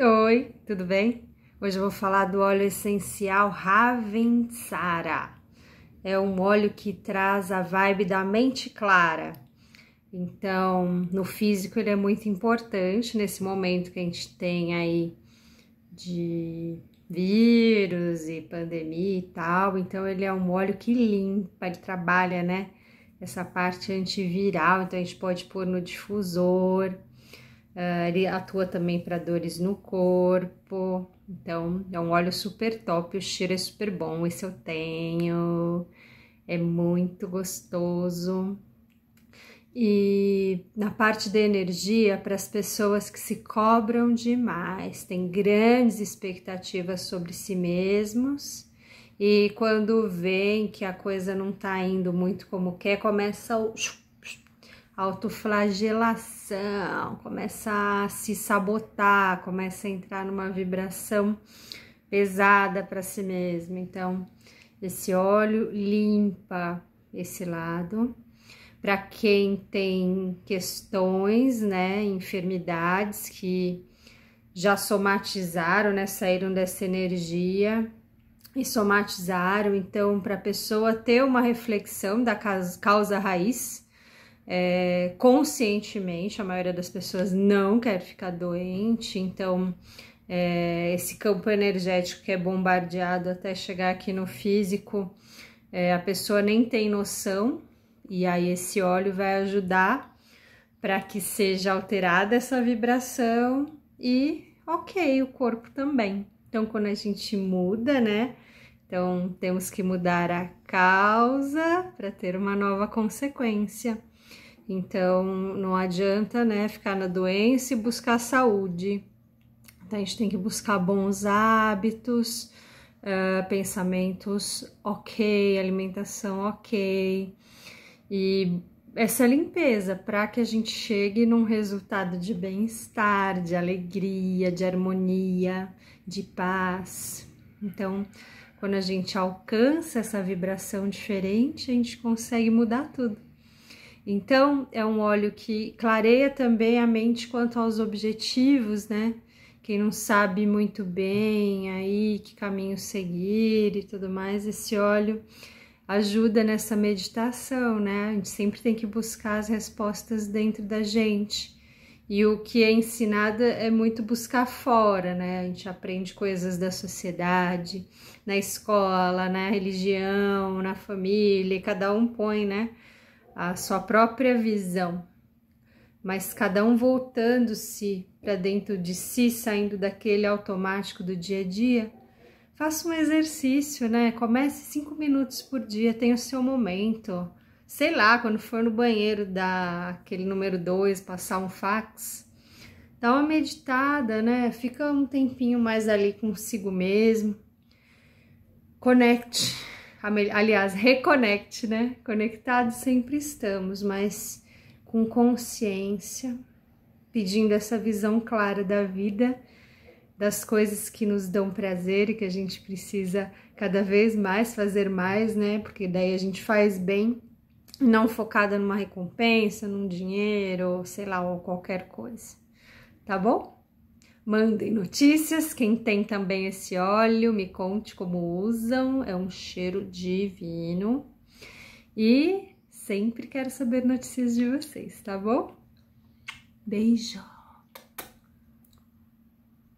Oi, tudo bem? Hoje eu vou falar do óleo essencial Ravensara. É um óleo que traz a vibe da mente clara. Então, no físico ele é muito importante nesse momento que a gente tem aí de vírus e pandemia e tal. Então, ele é um óleo que limpa, ele trabalha, né? Essa parte antiviral, então a gente pode pôr no difusor Uh, ele atua também para dores no corpo. Então, é um óleo super top, o cheiro é super bom. Esse eu tenho. É muito gostoso. E na parte da energia, para as pessoas que se cobram demais, têm grandes expectativas sobre si mesmos, e quando veem que a coisa não está indo muito como quer, começa o autoflagelação, começa a se sabotar, começa a entrar numa vibração pesada para si mesmo. Então, esse óleo limpa esse lado. Para quem tem questões, né, enfermidades que já somatizaram, né, saíram dessa energia e somatizaram, então para a pessoa ter uma reflexão da causa raiz, é, conscientemente, a maioria das pessoas não quer ficar doente, então é, esse campo energético que é bombardeado até chegar aqui no físico, é, a pessoa nem tem noção, e aí esse óleo vai ajudar para que seja alterada essa vibração e ok, o corpo também. Então, quando a gente muda, né? Então, temos que mudar a causa para ter uma nova consequência. Então, não adianta, né, ficar na doença e buscar saúde. Então, a gente tem que buscar bons hábitos, uh, pensamentos ok, alimentação ok. E essa limpeza para que a gente chegue num resultado de bem-estar, de alegria, de harmonia, de paz. Então, quando a gente alcança essa vibração diferente, a gente consegue mudar tudo. Então, é um óleo que clareia também a mente quanto aos objetivos, né? Quem não sabe muito bem aí que caminho seguir e tudo mais, esse óleo ajuda nessa meditação, né? A gente sempre tem que buscar as respostas dentro da gente. E o que é ensinado é muito buscar fora, né? A gente aprende coisas da sociedade, na escola, na religião, na família, e cada um põe, né? a sua própria visão, mas cada um voltando-se para dentro de si, saindo daquele automático do dia a dia, faça um exercício, né? Comece cinco minutos por dia, tem o seu momento. Sei lá, quando for no banheiro da aquele número dois, passar um fax, dá uma meditada, né? Fica um tempinho mais ali consigo mesmo. Conecte aliás, reconecte né? Conectados sempre estamos, mas com consciência, pedindo essa visão clara da vida, das coisas que nos dão prazer e que a gente precisa cada vez mais fazer mais, né? Porque daí a gente faz bem, não focada numa recompensa, num dinheiro, sei lá, ou qualquer coisa. Tá bom? Mandem notícias. Quem tem também esse óleo, me conte como usam. É um cheiro divino. E sempre quero saber notícias de vocês, tá bom? Beijo!